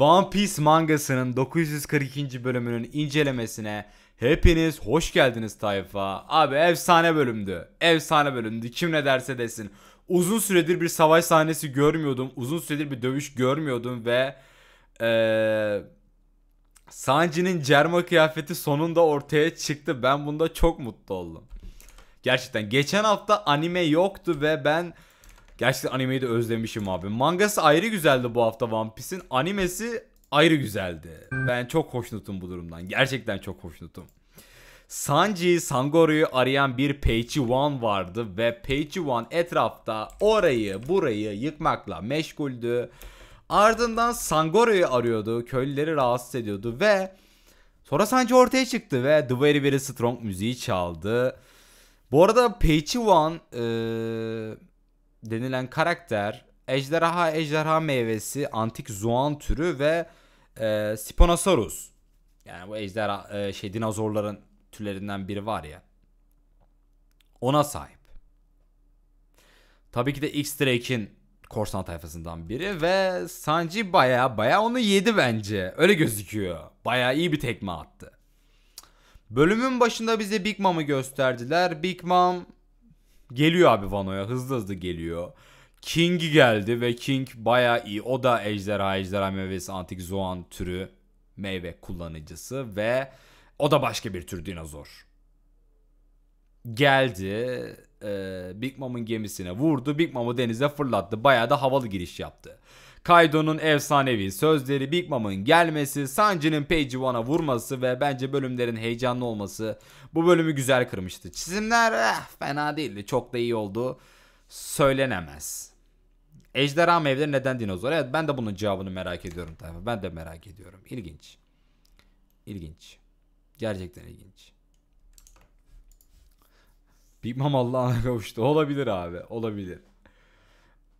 One Piece mangasının 942. bölümünün incelemesine hepiniz hoş geldiniz tayfa. Abi efsane bölümdü. Efsane bölümdü. Kim ne derse desin. Uzun süredir bir savaş sahnesi görmüyordum. Uzun süredir bir dövüş görmüyordum ve ee, Sanji'nin Cerma kıyafeti sonunda ortaya çıktı. Ben bunda çok mutlu oldum. Gerçekten geçen hafta anime yoktu ve ben Gerçekten animeyi de özlemişim abi. Mangası ayrı güzeldi bu hafta One Piece'in. Animesi ayrı güzeldi. Ben çok hoşnutum bu durumdan. Gerçekten çok hoşnutum. Sanji, Sangoruyu arayan bir Page One vardı ve Page One etrafta orayı burayı yıkmakla meşguldü. Ardından Sangoruyu arıyordu, köylüleri rahatsız ediyordu ve sonra Sanji ortaya çıktı ve The Very Very Strong müziği çaldı. Bu arada Page One ee, denilen karakter ejderha ejderha meyvesi, antik zoan türü ve e, Spinosaurus. Yani bu ejderha e, şey dinozorların türlerinden biri var ya. Ona sahip. Tabii ki de X-Drake'in korsan tayfasından biri ve Sanji baya baya onu yedi bence. Öyle gözüküyor. Baya iyi bir tekme attı. Bölümün başında bize Big Mom'u gösterdiler. Big Mom Geliyor abi Vano'ya hızlı hızlı geliyor. King geldi ve King baya iyi. O da ejderha, ejderha meyvesi, antik zoan türü meyve kullanıcısı ve o da başka bir tür dinozor. Geldi e, Big Mom'un gemisine vurdu. Big Mom'u denize fırlattı. Baya da havalı giriş yaptı. Kaido'nun efsanevi sözleri, Big Mom'un gelmesi, Sanji'nin Page One'a vurması ve bence bölümlerin heyecanlı olması bu bölümü güzel kırmıştı. Çizimler eh, fena değildi, çok da iyi oldu. Söylenemez. Ejderha mevleri neden dinozor? Evet ben de bunun cevabını merak ediyorum tabii. Ben de merak ediyorum. İlginç. İlginç. Gerçekten ilginç. Big Mom Allah'a kavuştu. Olabilir abi. Olabilir.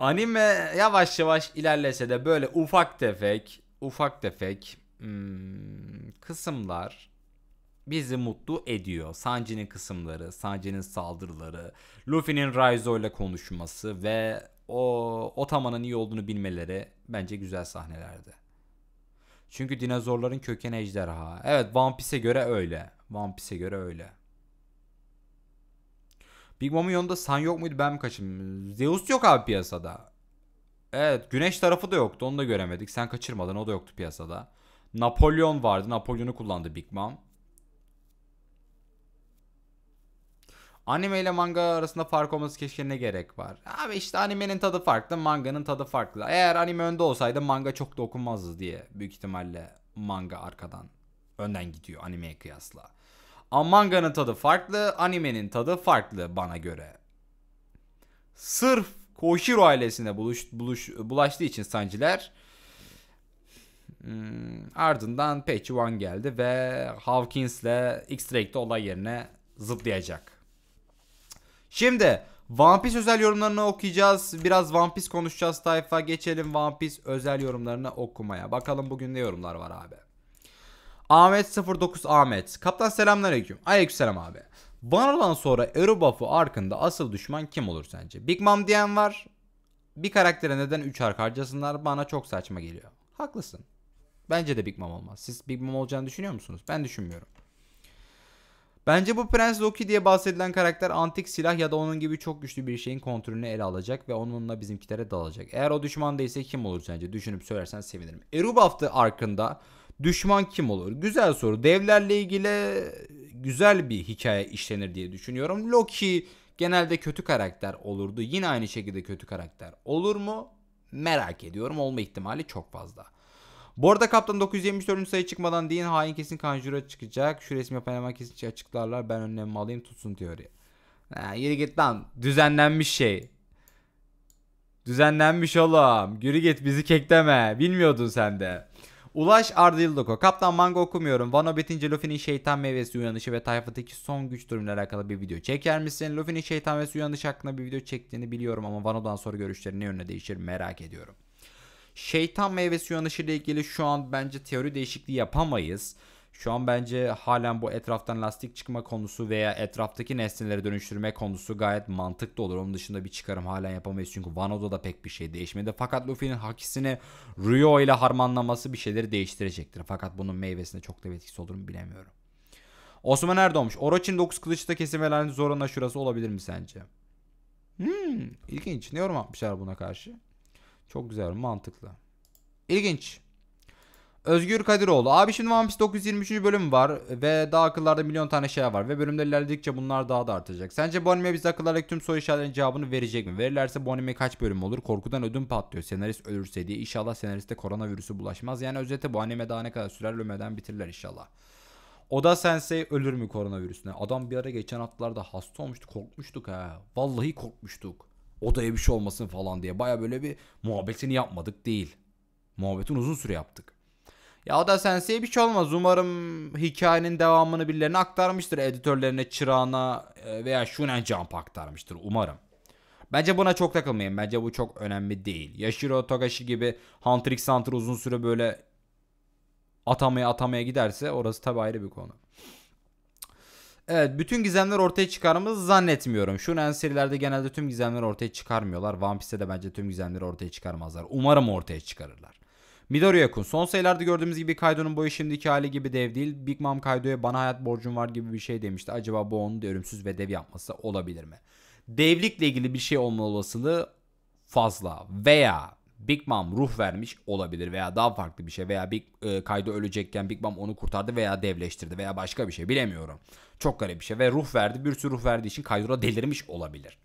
Anime yavaş yavaş ilerlese de böyle ufak tefek, ufak tefek hmm, kısımlar bizi mutlu ediyor. Sanji'nin kısımları, Sanji'nin saldırıları, Luffy'nin Raizo ile konuşması ve o Otama'nın iyi olduğunu bilmeleri bence güzel sahnelerdi. Çünkü dinozorların kökeni ejderha. Evet One Piece'e göre öyle. One Piece'e göre öyle. Big Mom'un yanında Sun yok muydu ben mi kaçırdım? Zeus yok abi piyasada. Evet Güneş tarafı da yoktu onu da göremedik. Sen kaçırmadın o da yoktu piyasada. Napolyon vardı. Napolyon'u kullandı Big Mom. Anime ile manga arasında fark olması keşke ne gerek var? Abi işte animenin tadı farklı, manganın tadı farklı. Eğer anime önde olsaydı manga çok da okunmazdı diye büyük ihtimalle manga arkadan önden gidiyor animeye kıyasla. Manga'nın tadı farklı, animenin tadı farklı bana göre. Sırf Koshiro ailesine buluş, buluş, bulaştığı için sancılar hmm, ardından Patch One geldi ve Hawkins'le X-Track'te olay yerine zıplayacak. Şimdi One Piece özel yorumlarını okuyacağız. Biraz One Piece konuşacağız tayfa. Geçelim One Piece özel yorumlarını okumaya. Bakalım bugün ne yorumlar var abi. Ahmet 09 Ahmet. Kaptan selamünaleyküm. Aleykümselam abi. Vano'dan sonra Erubuff'u arkında asıl düşman kim olur sence? Big Mom diyen var. Bir karaktere neden 3 ark harcasınlar bana çok saçma geliyor. Haklısın. Bence de Big Mom olmaz. Siz Big Mom olacağını düşünüyor musunuz? Ben düşünmüyorum. Bence bu Prens Loki diye bahsedilen karakter antik silah ya da onun gibi çok güçlü bir şeyin kontrolünü ele alacak ve onunla bizimkilere dalacak. Eğer o düşman değilse kim olur sence? Düşünüp söylersen sevinirim. Erubaft'ı arkında Düşman kim olur? Güzel soru. Devlerle ilgili güzel bir hikaye işlenir diye düşünüyorum. Loki genelde kötü karakter olurdu. Yine aynı şekilde kötü karakter olur mu? Merak ediyorum. Olma ihtimali çok fazla. Bu arada kaptan 974. sayı çıkmadan deyin hain kesin kanjura çıkacak. Şu resmi yapan hemen kesin açıklarlar. Ben önlem alayım tutsun teori. Ha, yürü git lan. Düzenlenmiş şey. Düzenlenmiş oğlum. Yürü git bizi kekleme. Bilmiyordun sen de. Ulaş Ardildoko. Kaptan manga okumuyorum. Vano bitince Luffy'nin şeytan meyvesi uyanışı ve tayfadaki son güç durumuyla alakalı bir video çeker misin? Luffy'nin şeytan meyvesi uyanışı hakkında bir video çektiğini biliyorum ama Vano'dan sonra görüşleri ne yönde değişir merak ediyorum. Şeytan meyvesi uyanışı ile ilgili şu an bence teori değişikliği yapamayız. Şu an bence halen bu etraftan lastik çıkma konusu veya etraftaki nesneleri dönüştürme konusu gayet mantıklı olur. Onun dışında bir çıkarım halen yapamayız çünkü Vano'da da pek bir şey değişmedi. Fakat Luffy'nin hakisini Ryo ile harmanlaması bir şeyleri değiştirecektir. Fakat bunun meyvesine çok da bir etkisi olur mu bilemiyorum. Osman Erdoğmuş. Oroch'in 9 kılıçta kesilmelerini zoruna şurası olabilir mi sence? Hmm, ilginç. Ne yorum atmışlar buna karşı? Çok güzel, mantıklı. İlginç. Özgür Kadiroğlu. Abi şimdi One Piece 923. bölüm var ve daha akıllarda milyon tane şey var ve bölümde ilerledikçe bunlar daha da artacak. Sence bu anime bize akıllardaki tüm soru işaretlerinin cevabını verecek mi? Verirlerse bu anime kaç bölüm olur? Korkudan ödüm patlıyor. Senarist ölürse diye. inşallah senariste koronavirüsü bulaşmaz. Yani özete bu anime daha ne kadar sürer ölmeden bitirler inşallah. Oda Sensei ölür mü koronavirüsüne? Adam bir ara geçen haftalarda hasta olmuştu. Korkmuştuk ha. Vallahi korkmuştuk. Odaya bir şey olmasın falan diye. Baya böyle bir muhabbetini yapmadık değil. Muhabbetin uzun süre yaptık. Ya o da senseye bir şey olmaz. Umarım hikayenin devamını birilerine aktarmıştır. Editörlerine, çırağına e, veya Shunen Jump aktarmıştır. Umarım. Bence buna çok takılmayın. Bence bu çok önemli değil. Yashiro Togashi gibi Hunter x Hunter uzun süre böyle atamaya atamaya giderse orası tabi ayrı bir konu. Evet bütün gizemler ortaya çıkar çıkarımız zannetmiyorum. Şunen serilerde genelde tüm gizemleri ortaya çıkarmıyorlar. One Piece'de de bence tüm gizemleri ortaya çıkarmazlar. Umarım ortaya çıkarırlar. Midori Yakun. Son sayılarda gördüğümüz gibi Kaido'nun boyu şimdiki hali gibi dev değil. Big Mom Kaido'ya bana hayat borcum var gibi bir şey demişti. Acaba bu onu ölümsüz ve dev yapması olabilir mi? Devlikle ilgili bir şey olma olasılığı fazla. Veya Big Mom ruh vermiş olabilir veya daha farklı bir şey veya Big e, Kaido ölecekken Big Mom onu kurtardı veya devleştirdi veya başka bir şey bilemiyorum. Çok garip bir şey ve ruh verdi bir sürü ruh verdiği için Kaido'da delirmiş olabilir.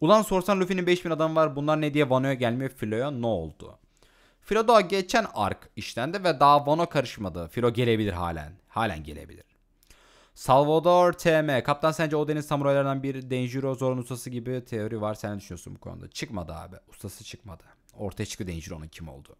Ulan sorsan Luffy'nin 5000 adam var bunlar ne diye Vano'ya gelmiyor Filo'ya ne oldu? Firo daha geçen ark işlendi ve daha Vano karışmadı. Firo gelebilir halen. Halen gelebilir. Salvador TM. Kaptan sence o deniz samuraylarından bir Denjiro Zor'un ustası gibi teori var. Sen ne düşünüyorsun bu konuda? Çıkmadı abi. Ustası çıkmadı. Ortaya çıktı Denjiro'nun kim olduğu.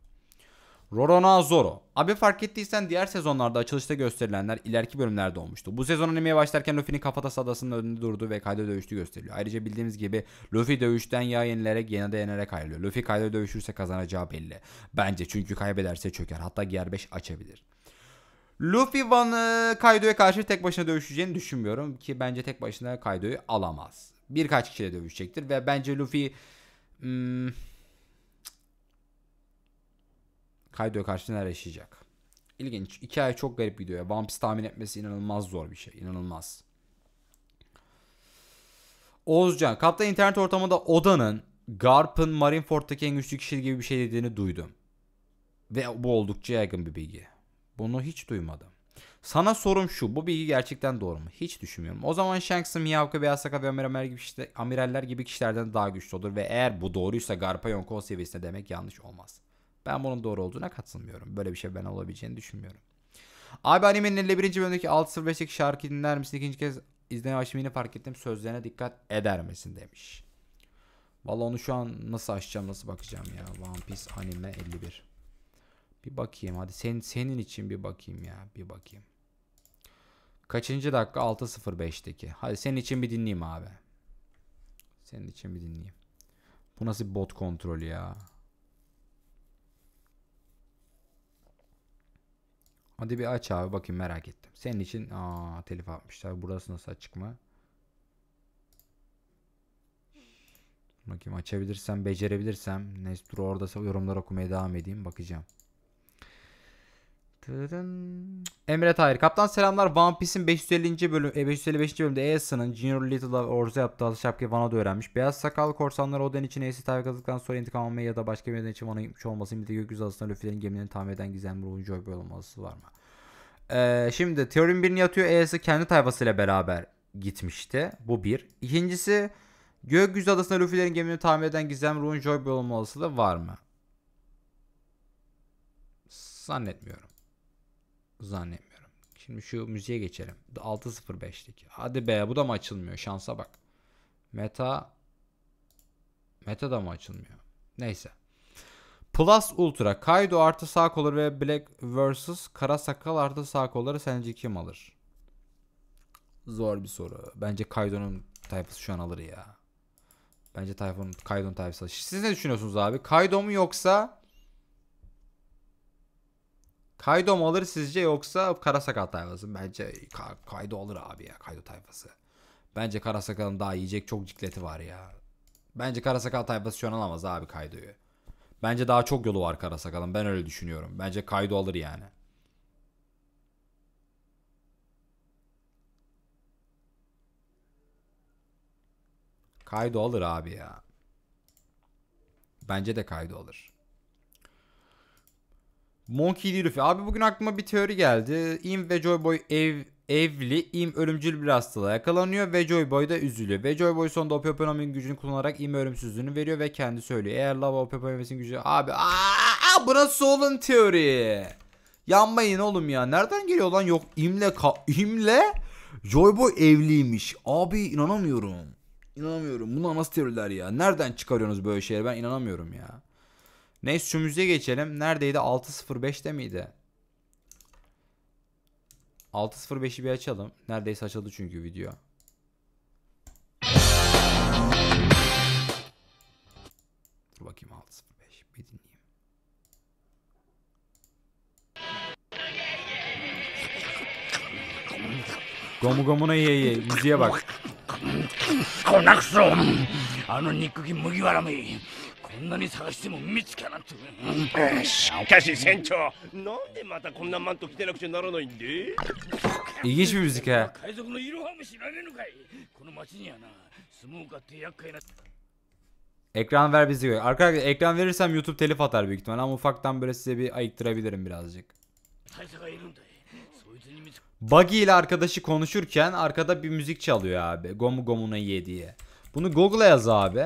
Rorona Zoro. Abi fark ettiysen diğer sezonlarda açılışta gösterilenler ileriki bölümlerde olmuştu. Bu sezon animeye başlarken Luffy'nin Kafatas adasının önünde durduğu ve Kaido dövüştü gösteriliyor. Ayrıca bildiğimiz gibi Luffy dövüşten ya yenilerek ya da yenerek ayrılıyor. Luffy Kaido dövüşürse kazanacağı belli. Bence çünkü kaybederse çöker hatta Gear 5 açabilir. Luffy Van'ı Kaido'ya karşı tek başına dövüşeceğini düşünmüyorum ki bence tek başına Kaido'yu alamaz. Birkaç kişiyle dövüşecektir ve bence Luffy... Hmm, Kaido'ya karşı neler yaşayacak. İlginç. Hikaye çok garip gidiyor ya. One Piece tahmin etmesi inanılmaz zor bir şey. İnanılmaz. Oğuzcan. Kaptan internet ortamında Oda'nın Garp'ın Marineford'daki en güçlü kişi gibi bir şey dediğini duydum. Ve bu oldukça yaygın bir bilgi. Bunu hiç duymadım. Sana sorum şu. Bu bilgi gerçekten doğru mu? Hiç düşünmüyorum. O zaman Shanks'ın Miyawka, Beyaz Saka ve Ömer gibi işte, amiraller gibi kişilerden daha güçlü olur. Ve eğer bu doğruysa Garpa Yonko seviyesinde demek yanlış olmaz. Ben bunun doğru olduğuna katılmıyorum. Böyle bir şey ben olabileceğini düşünmüyorum. Abi animenin 51. bölümdeki 605'lik şarkı dinler misin? İkinci kez izlemeye başlamayı yine fark ettim. Sözlerine dikkat eder misin demiş. Valla onu şu an nasıl açacağım nasıl bakacağım ya. One Piece anime 51. Bir bakayım hadi senin, senin için bir bakayım ya. Bir bakayım. Kaçıncı dakika? 6.05'teki. Hadi senin için bir dinleyeyim abi. Senin için bir dinleyeyim. Bu nasıl bot kontrolü ya? Hadi bir aç abi bakayım merak ettim. Senin için aa telif atmışlar. Burası nasıl açık mı? Bakayım açabilirsem, becerebilirsem. Neyse dur orada yorumlar okumaya devam edeyim. Bakacağım. Emre Tahir. Kaptan selamlar. One Piece'in 550. bölüm, 555. E, bölümde Aeson'ın Junior Little'a orza yaptığı alış şapkayı Van'a öğrenmiş. Beyaz sakallı korsanlar Oden için Aeson'u takıldıktan sonra intikam almaya ya da başka bir neden için Van'a gitmiş olması. de gökyüzü adasında Luffy'lerin gemilerini tahmin eden gizemli oyuncu öbür olması var mı? Ee, şimdi teorinin birini yatıyor. Aeson kendi tayfasıyla beraber gitmişti. Bu bir. İkincisi Gökyüzü adasında Luffy'lerin gemini tahmin eden gizemli oyuncu öbür olması da var mı? Zannetmiyorum zannetmiyorum. Şimdi şu müziğe geçelim. 6.05'lik. Hadi be bu da mı açılmıyor? Şansa bak. Meta Meta da mı açılmıyor? Neyse. Plus Ultra. Kaido artı sağ kolları ve Black vs. Kara Sakal artı sağ kolları sence kim alır? Zor bir soru. Bence Kaido'nun tayfası şu an alır ya. Bence typhoon Kaido'nun tayfası alır. Siz ne düşünüyorsunuz abi? Kaido mu yoksa Kaido mu alır sizce yoksa Karasakal tayfası mı? Bence Ka Kaido alır abi ya Kaido tayfası. Bence Karasakal'ın daha yiyecek çok cikleti var ya. Bence Karasakal tayfası şu an alamaz abi Kaido'yu. Bence daha çok yolu var Karasakal'ın. Ben öyle düşünüyorum. Bence Kaido alır yani. Kaido alır abi ya. Bence de Kaido alır. Monkey D. Luffy. Abi bugün aklıma bir teori geldi. Im ve Joy Boy ev, evli. Im ölümcül bir hastalığa yakalanıyor ve Joy Boy da üzülüyor. Ve Joy Boy sonunda Opioponomy'nin gücünü kullanarak Im ölümsüzlüğünü veriyor ve kendi söylüyor. Eğer Lava Opioponomy'nin gücü... Abi aa, bu nasıl teori? Yanmayın oğlum ya. Nereden geliyor lan? Yok imle ka imle Joy Boy evliymiş. Abi inanamıyorum. İnanamıyorum. Bunlar nasıl teoriler ya? Nereden çıkarıyorsunuz böyle şeyleri? Ben inanamıyorum ya. Neyse şu geçelim. Neredeydi? 6.05'te miydi? 6.05'i bir açalım. Neredeyse açıldı çünkü video. Dur bakayım 6.05 bir dinleyeyim. Gomu gomuna ye ye müziğe bak. Konaksum. Ano nikuki mugiwara mi. こんなに探しても見つからんとしかし船長なんでまたこんなマント着てなくちゃならないんで ee, İlginç bir müzik ha. Ekran ver bizi diyor. Arkadaşlar ekran verirsem YouTube telif atar büyük ihtimalle ama ufaktan böyle size bir ayıktırabilirim birazcık. Buggy ile arkadaşı konuşurken arkada bir müzik çalıyor abi. Gomu gomuna ye diye. Bunu Google'a yaz abi.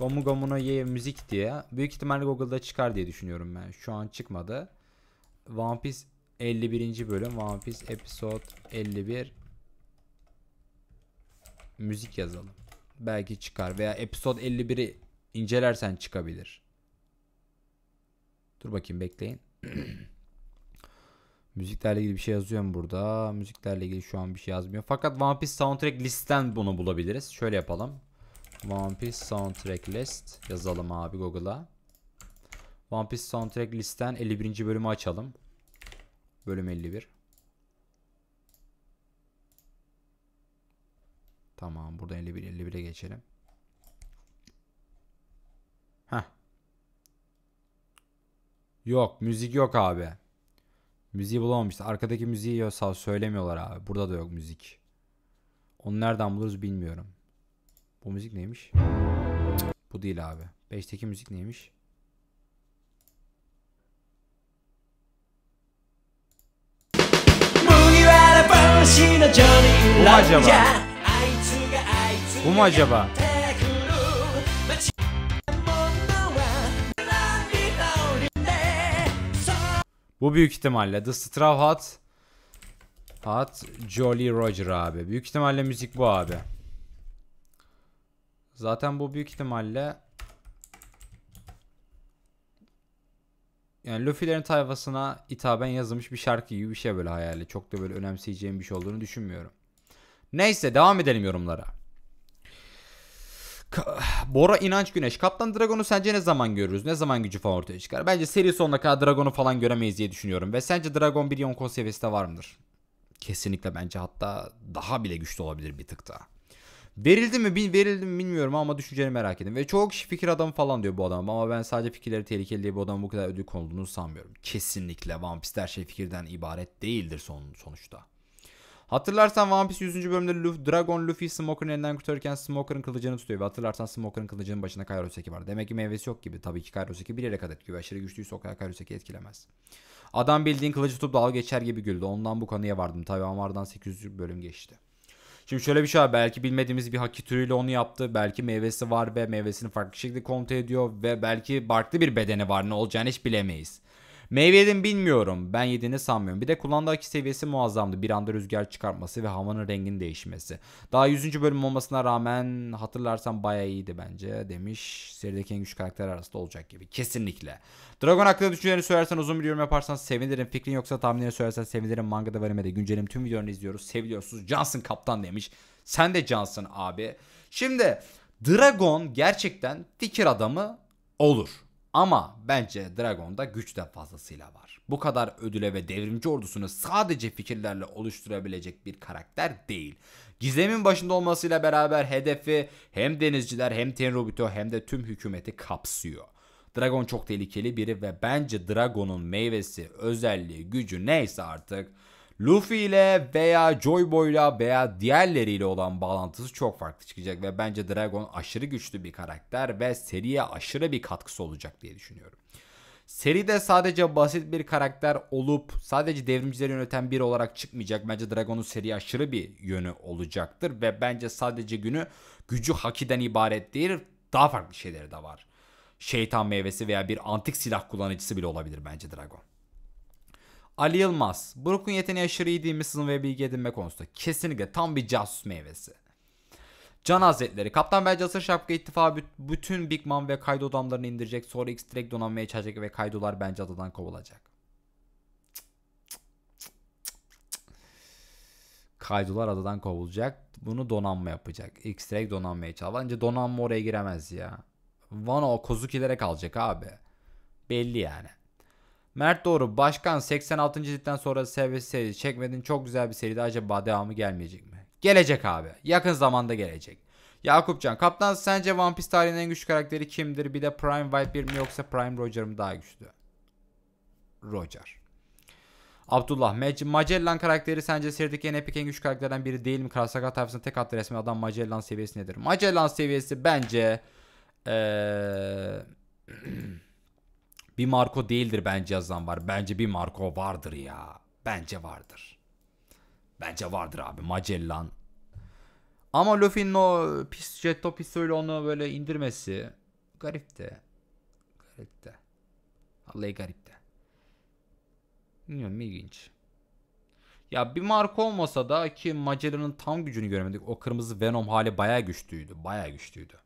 Gomu Gomuno Ye Müzik diye. Büyük ihtimalle Google'da çıkar diye düşünüyorum ben. Şu an çıkmadı. One Piece 51. bölüm. One Piece Episode 51. Müzik yazalım. Belki çıkar. Veya Episode 51'i incelersen çıkabilir. Dur bakayım bekleyin. Müziklerle ilgili bir şey yazıyor mu burada? Müziklerle ilgili şu an bir şey yazmıyor. Fakat One Piece Soundtrack listen bunu bulabiliriz. Şöyle yapalım. One Piece Soundtrack List yazalım abi Google'a. One Piece Soundtrack List'ten 51. bölümü açalım. Bölüm 51. Tamam buradan 51 51'e geçelim. Ha Yok müzik yok abi. Müziği bulamamıştı. Arkadaki müziği yoksa söylemiyorlar abi. Burada da yok müzik. Onu nereden buluruz bilmiyorum. Bu müzik neymiş? bu değil abi. 5'teki müzik neymiş? Bu mu acaba? Bu mu acaba? Bu büyük ihtimalle The Straw Hat Hat Jolly Roger abi. Büyük ihtimalle müzik bu abi. Zaten bu büyük ihtimalle yani Luffy'lerin tayfasına hitaben yazılmış bir şarkı gibi bir şey böyle hayali. Çok da böyle önemseyeceğim bir şey olduğunu düşünmüyorum. Neyse devam edelim yorumlara. Bora İnanç Güneş. Kaptan Dragon'u sence ne zaman görürüz? Ne zaman gücü falan ortaya çıkar? Bence seri sonuna kadar Dragon'u falan göremeyiz diye düşünüyorum. Ve sence Dragon bir Yonko seviyesinde var mıdır? Kesinlikle bence hatta daha bile güçlü olabilir bir tık daha. Verildi mi bil, verildi mi bilmiyorum ama düşünceni merak edin. Ve çok kişi fikir adamı falan diyor bu adam ama ben sadece fikirleri tehlikeli diye bu adamın bu kadar ödül konulduğunu sanmıyorum. Kesinlikle One Piece her şey fikirden ibaret değildir son, sonuçta. Hatırlarsan One Piece 100. bölümde Luffy, Dragon Luffy Smoker'ın elinden kurtarırken Smoker'ın kılıcını tutuyor ve hatırlarsan Smoker'ın kılıcının başında Kairoseki var. Demek ki meyvesi yok gibi. Tabii ki Kairoseki bir yere kadar etkiliyor. Aşırı güçlüyse o kadar Kairoseki etkilemez. Adam bildiğin kılıcı tutup dalga geçer gibi güldü. Ondan bu konuya vardım. Tabii Amar'dan 800 bölüm geçti. Şimdi şöyle bir şey var belki bilmediğimiz bir haki türüyle onu yaptı. Belki meyvesi var ve meyvesini farklı şekilde kontrol ediyor ve belki farklı bir bedeni var ne olacağını hiç bilemeyiz. Meyve yedim bilmiyorum. Ben yediğini sanmıyorum. Bir de kullandığı akü seviyesi muazzamdı. Bir anda rüzgar çıkartması ve havanın renginin değişmesi. Daha 100. bölüm olmasına rağmen hatırlarsan baya iyiydi bence demiş. Serideki en güçlü karakter arasında olacak gibi. Kesinlikle. Dragon hakkında düşüncelerini söylersen uzun bir yorum yaparsan sevinirim. Fikrin yoksa tahminlerini söylersen sevinirim. Mangada ve animede güncelim tüm videolarını izliyoruz. Seviyorsunuz. Johnson kaptan demiş. Sen de Johnson abi. Şimdi Dragon gerçekten fikir adamı olur. Ama bence Dragon'da güç de fazlasıyla var. Bu kadar ödüle ve devrimci ordusunu sadece fikirlerle oluşturabilecek bir karakter değil. Gizemin başında olmasıyla beraber hedefi hem denizciler hem Tenrobito hem de tüm hükümeti kapsıyor. Dragon çok tehlikeli biri ve bence Dragon'un meyvesi, özelliği, gücü neyse artık Luffy ile veya Joy Boy ile veya diğerleriyle olan bağlantısı çok farklı çıkacak ve bence Dragon aşırı güçlü bir karakter ve seriye aşırı bir katkısı olacak diye düşünüyorum. Seride sadece basit bir karakter olup sadece devrimcileri yöneten biri olarak çıkmayacak. Bence Dragon'un seri aşırı bir yönü olacaktır ve bence sadece günü gücü hakiden ibaret değil daha farklı şeyleri de var. Şeytan meyvesi veya bir antik silah kullanıcısı bile olabilir bence Dragon. Ali Yılmaz. Brook'un yeteneği aşırı iyi değil mi sızın ve bilgi edinme konusunda? Kesinlikle tam bir casus meyvesi. Can Hazretleri. Kaptan Bel Jasır şapka ittifa bütün Big Mom ve Kaido damlarını indirecek. Sonra X-Direk donanmaya çalışacak ve kaydolar bence adadan kovulacak. Kaydolar adadan kovulacak. Bunu donanma yapacak. X-Direk donanmaya çalışacak. Bence donanma oraya giremez ya. Wano Kozuki'lere kalacak abi. Belli yani. Mert Doğru başkan 86. ciltten sonra serbest seri çekmedin çok güzel bir seriydi acaba devamı gelmeyecek mi? Gelecek abi yakın zamanda gelecek. Yakupcan kaptan sence One Piece tarihinin en güçlü karakteri kimdir? Bir de Prime White bir mi yoksa Prime Roger mı daha güçlü? Roger. Abdullah Magellan karakteri sence serideki en epik en güçlü karakterden biri değil mi? Karasaka tayfasının tek attı resmen adam Magellan seviyesi nedir? Magellan seviyesi bence ee, Bir Marco değildir bence yazan var. Bence bir Marco vardır ya. Bence vardır. Bence vardır abi Magellan. Ama Luffy'nin o pis jetto pistolü onu böyle indirmesi garip de. Garip de. Vallahi garip de. Bilmiyorum ilginç. Ya bir Marco olmasa da ki Magellan'ın tam gücünü göremedik. O kırmızı Venom hali bayağı güçlüydü. bayağı güçlüydü.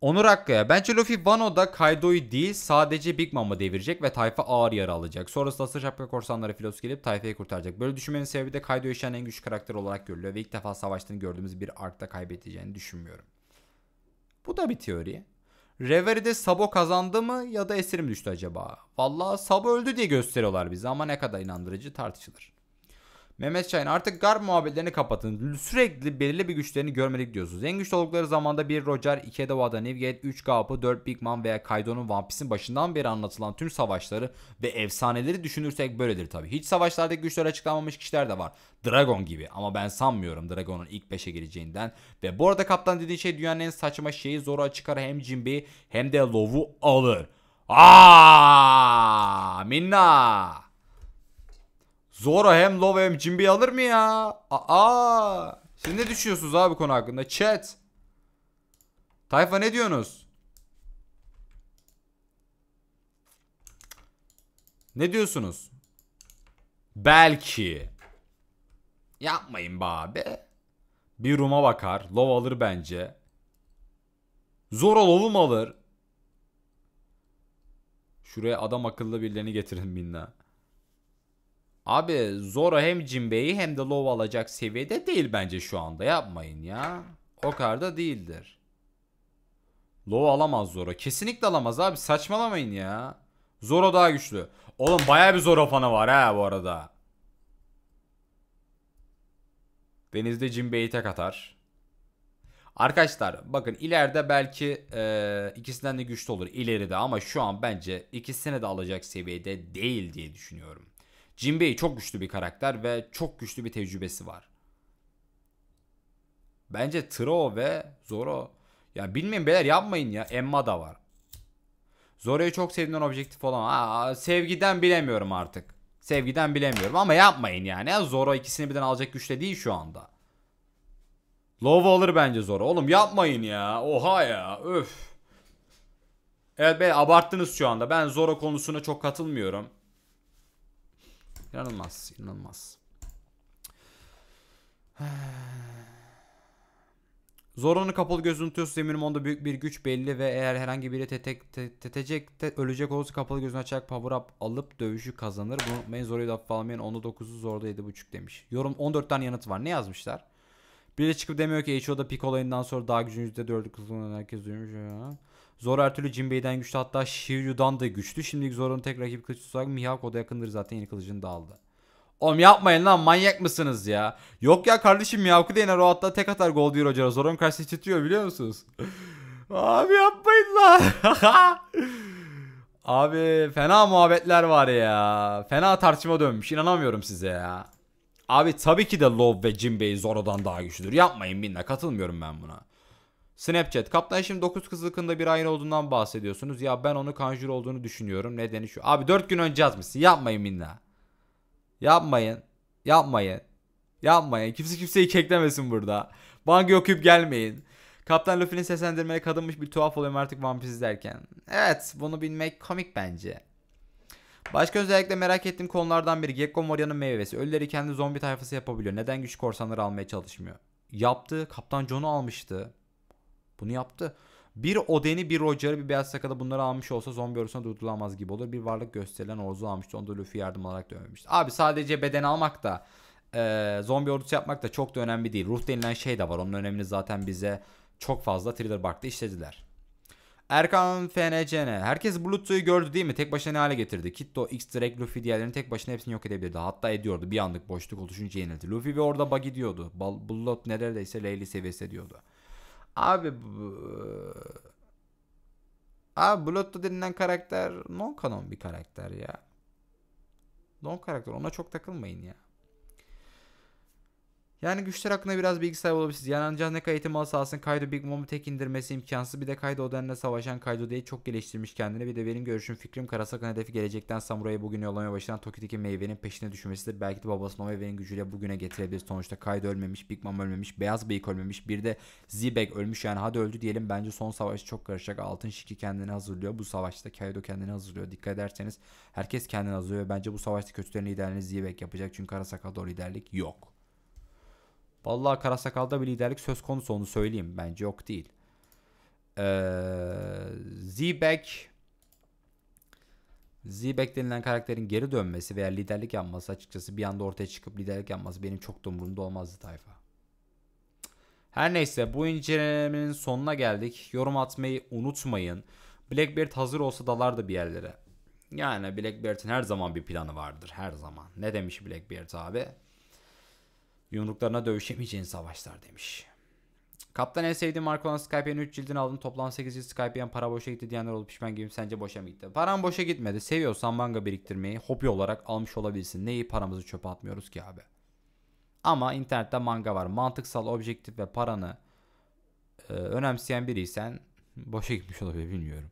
Onur Akkaya. Bence Luffy Wano'da Kaido'yu değil sadece Big Mom'u devirecek ve tayfa ağır yara alacak. Sonrasında Asır Şapka Korsanları filosu gelip tayfayı kurtaracak. Böyle düşünmenin sebebi de Kaido yaşayan en güçlü karakter olarak görülüyor ve ilk defa savaştığını gördüğümüz bir arkta kaybedeceğini düşünmüyorum. Bu da bir teori. Reverie'de Sabo kazandı mı ya da esir düştü acaba? Vallahi Sabo öldü diye gösteriyorlar bize ama ne kadar inandırıcı tartışılır. Mehmet Şahin artık GARP muhabbetlerini kapatın. Sürekli belirli bir güçlerini görmedik diyorsunuz. En güçlü oldukları zamanda bir Roger, 2 Edewa'da Nivgate, 3 Gaap'ı, 4 Big Man veya Kaido'nun One Piece'in başından beri anlatılan tüm savaşları ve efsaneleri düşünürsek böyledir tabi. Hiç savaşlarda güçler açıklanmamış kişiler de var. Dragon gibi ama ben sanmıyorum Dragon'un ilk 5'e gireceğinden. Ve bu arada kaptan dediğin şey dünyanın en saçma şeyi Zoro çıkar hem Jinbei hem de Lov'u alır. Aaa minna. Zora hem Love hem Jimby alır mı ya? Aa! Siz ne düşünüyorsunuz abi konu hakkında? Chat. Tayfa ne diyorsunuz? Ne diyorsunuz? Belki. Yapmayın be abi. Bir Rum'a bakar. Love alır bence. Zora Love'u mu alır? Şuraya adam akıllı birilerini getirin binna. Abi Zoro hem Jinbei'yi hem de Law alacak seviyede değil bence şu anda. Yapmayın ya. O kadar da değildir. Law alamaz Zoro, Kesinlikle alamaz abi. Saçmalamayın ya. Zoro daha güçlü. Oğlum baya bir Zoro fanı var ha bu arada. Denizde Jinbei'yi tek atar. Arkadaşlar bakın ileride belki e, ikisinden de güçlü olur ileride ama şu an bence ikisini de alacak seviyede değil diye düşünüyorum. Jinbei çok güçlü bir karakter ve çok güçlü bir tecrübesi var. Bence Tro ve Zoro ya bilmeyin beyler yapmayın ya. Emma da var. Zoro'yu çok sevdiğimden objektif olan. sevgiden bilemiyorum artık. Sevgiden bilemiyorum ama yapmayın yani. Zoro ikisini birden alacak güçte değil şu anda. Love olur bence Zoro. Oğlum yapmayın ya. Oha ya. Öf. Evet beyler abarttınız şu anda. Ben Zoro konusuna çok katılmıyorum. İnanılmaz, inanılmaz. Zoran'ı kapalı gözünü tutuyorsunuz eminim onda büyük bir güç belli ve eğer herhangi biri tetek, te, tetecek te, ölecek olursa kapalı gözünü açarak power up alıp dövüşü kazanır. bu. unutmayın Zoro'yu da hafife almayın. 10'da 9'u Zoro'da 7.5 demiş. Yorum 14 tane yanıt var. Ne yazmışlar? Biri çıkıp demiyor ki HO'da pik olayından sonra daha gücün %4'lük kullanılan herkes duymuş. Ya. Zor her türlü Jinbei'den güçlü hatta Shiryu'dan da güçlü. Şimdilik Zor'un tek rakip kılıç tutsak da yakındır zaten yeni kılıcını da aldı. Oğlum yapmayın lan manyak mısınız ya? Yok ya kardeşim Miyaku da yener o hatta tek atar gol diyor hocana. Zor'un karşısında titriyor biliyor musunuz? Abi yapmayın lan. Abi fena muhabbetler var ya. Fena tartışma dönmüş. İnanamıyorum size ya. Abi tabii ki de Love ve Jinbei Zoro'dan daha güçlüdür. Yapmayın binle katılmıyorum ben buna. Snapchat. Kaptan şimdi 9 kızlıkında bir aynı olduğundan bahsediyorsunuz. Ya ben onu kanjur olduğunu düşünüyorum. Nedeni şu. Abi 4 gün önce yazmışsın. Yapmayın minna. Yapmayın. Yapmayın. Yapmayın. Kimse kimseyi keklemesin burada. Banka okuyup gelmeyin. Kaptan Luffy'nin seslendirmeye kadınmış bir tuhaf oluyorum artık One Piece izlerken. Evet bunu bilmek komik bence. Başka özellikle merak ettiğim konulardan biri Gekko Moria'nın meyvesi. Ölüleri kendi zombi tayfası yapabiliyor. Neden güç korsanları almaya çalışmıyor? Yaptı. Kaptan John'u almıştı. Bunu yaptı. Bir Oden'i, bir Roger'ı, bir beyaz Sakada bunları almış olsa zombi ordusuna durdurulamaz gibi olur. Bir varlık gösterilen ordu almıştı. Onda Luffy yardım olarak dönmemişti. Abi sadece beden almak da e, zombi ordusu yapmak da çok da önemli değil. Ruh denilen şey de var. Onun önemini zaten bize çok fazla thriller barkta işlediler. Erkan FNCN. Herkes Bluetooth'u gördü değil mi? Tek başına ne hale getirdi? Kitto, X, Drake, Luffy diğerlerini tek başına hepsini yok edebilirdi. Hatta ediyordu. Bir anlık boşluk oluşunca yenildi. Luffy ve orada bug diyordu. Bullet neredeyse Leyli seviyesi diyordu. Abi Abi Blotto denilen karakter non kanon bir karakter ya. Non karakter ona çok takılmayın ya. Yani güçler hakkında biraz bilgi sahibi olabilirsiniz. Yani ancak ne kadar eğitim alırsa Kaido Big Mom'u tek indirmesi imkansız. Bir de Kaido Oden'le savaşan Kaido diye çok geliştirmiş kendini. Bir de benim görüşüm fikrim Karasak'ın hedefi gelecekten Samurai'ye bugün yollamaya başlayan Toki'deki meyvenin peşine düşmesidir. Belki de babasının o meyvenin gücüyle bugüne getirebilir. Sonuçta Kaido ölmemiş, Big Mom ölmemiş, Beyaz Bıyık ölmemiş. Bir de Zibek ölmüş yani hadi öldü diyelim. Bence son savaş çok karışacak. Altın Şiki kendini hazırlıyor. Bu savaşta Kaido kendini hazırlıyor. Dikkat ederseniz herkes kendini hazırlıyor. Bence bu savaşta kötülerin liderliğini Zibek yapacak. Çünkü Karasaka'da o liderlik yok. Vallahi Karasakal'da bir liderlik söz konusu onu söyleyeyim. Bence yok değil. Ee, Z-Back denilen karakterin geri dönmesi veya liderlik yapması açıkçası bir anda ortaya çıkıp liderlik yapması benim çok da umurumda olmazdı tayfa. Her neyse bu incelemenin sonuna geldik. Yorum atmayı unutmayın. Blackbeard hazır olsa dalardı bir yerlere. Yani Blackbeard'in her zaman bir planı vardır. Her zaman. Ne demiş Blackbeard abi? Yumruklarına dövüşemeyeceğin savaşlar demiş. Kaptan en sevdiğim marka olan Skype'nin 3 cildini aldım. Toplam 8 cilt Skype'yen para boşa gitti diyenler olup pişman gibi sence boşa mı gitti? Param boşa gitmedi. Seviyorsan manga biriktirmeyi hobi olarak almış olabilirsin. Neyi paramızı çöpe atmıyoruz ki abi? Ama internette manga var. Mantıksal, objektif ve paranı e, önemseyen biriysen boşa gitmiş olabilir bilmiyorum.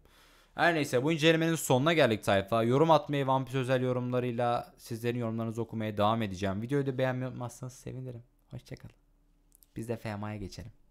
Her neyse bu incelemenin sonuna geldik tayfa. Yorum atmayı, vampir özel yorumlarıyla sizlerin yorumlarınızı okumaya devam edeceğim. Videoyu da beğenmeyi unutmazsanız sevinirim. Hoşçakalın. Biz de FMA'ya geçelim.